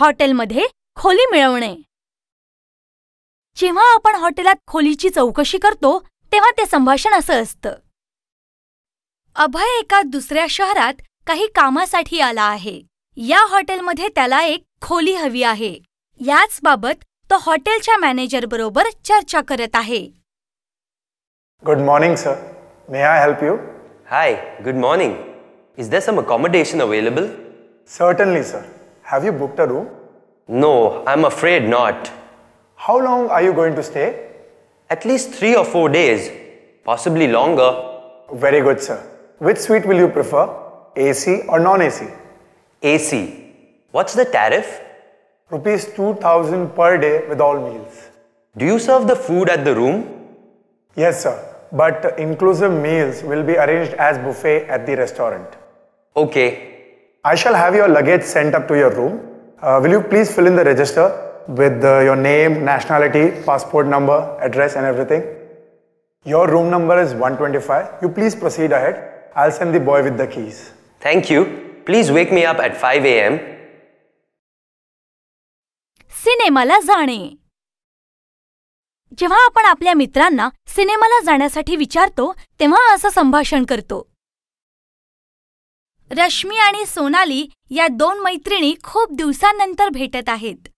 हॉटेलमध्ये खोली मिळवणे जेव्हा आपण हॉटेलात खोलीची चौकशी करतो तेव्हा ते संभाषण असं असतं अभय एका दुसऱ्या शहरात काही कामासाठी आला आहे या हॉटेलमध्ये त्याला एक खोली हवी आहे याच बाबत तो हॉटेलच्या मॅनेजरबरोबर चर्चा करत आहे good morning sir may I help you hi good morning is some accommodation available certainly sir Have you booked a room? No, I'm afraid not. How long are you going to stay? At least three or four days, possibly longer. Very good, sir. Which suite will you prefer, AC or non-AC? AC. What's the tariff? Rupees 2000 per day with all meals. Do you serve the food at the room? Yes, sir. But inclusive meals will be arranged as buffet at the restaurant. Okay, I shall have your luggage sent up to your room. Uh, will you please fill in the register with uh, your name, nationality, passport number, address, and everything? Your room number is 125. You please proceed ahead. I'll send the boy with the keys. Thank you. Please wake me up at 5 a.m. सिनेमाला जाणे जेव्हा आपण आपल्या मित्रांना सिनेमाला जाण्यासाठी विचारतो तेव्हा असं संभाषण करतो रश्मी आणि सोनाली या दोन मैत्रिणी खूप दिवसांनंतर भेटत आहेत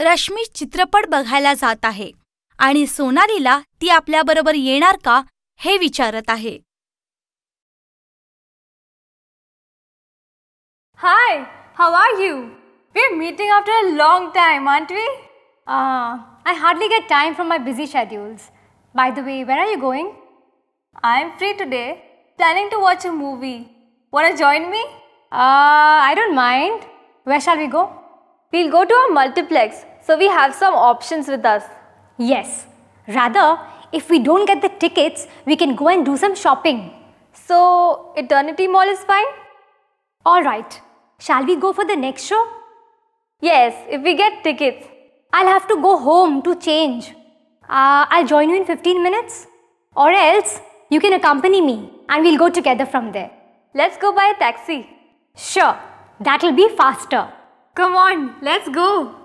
रश्मी चित्रपट बघायला जात आहे आणि सोनालीला ती आपल्याबरोबर येणार का हे विचारत आहे hi how are you we are meeting after a long time aunt we I hardly get time from my busy schedules by the way where are you going I am free today planning to watch a movie Wanna join me? Uh, I don't mind. Where shall we go? We'll go to a multiplex, so we have some options with us. Yes. Rather, if we don't get the tickets, we can go and do some shopping. So, Eternity Mall is fine? Alright. Shall we go for the next show? Yes, if we get tickets. I'll have to go home to change. Uh, I'll join you in 15 minutes. Or else, you can accompany me and we'll go together from there. Let's go by a taxi. Sure, that'll be faster. Come on, let's go.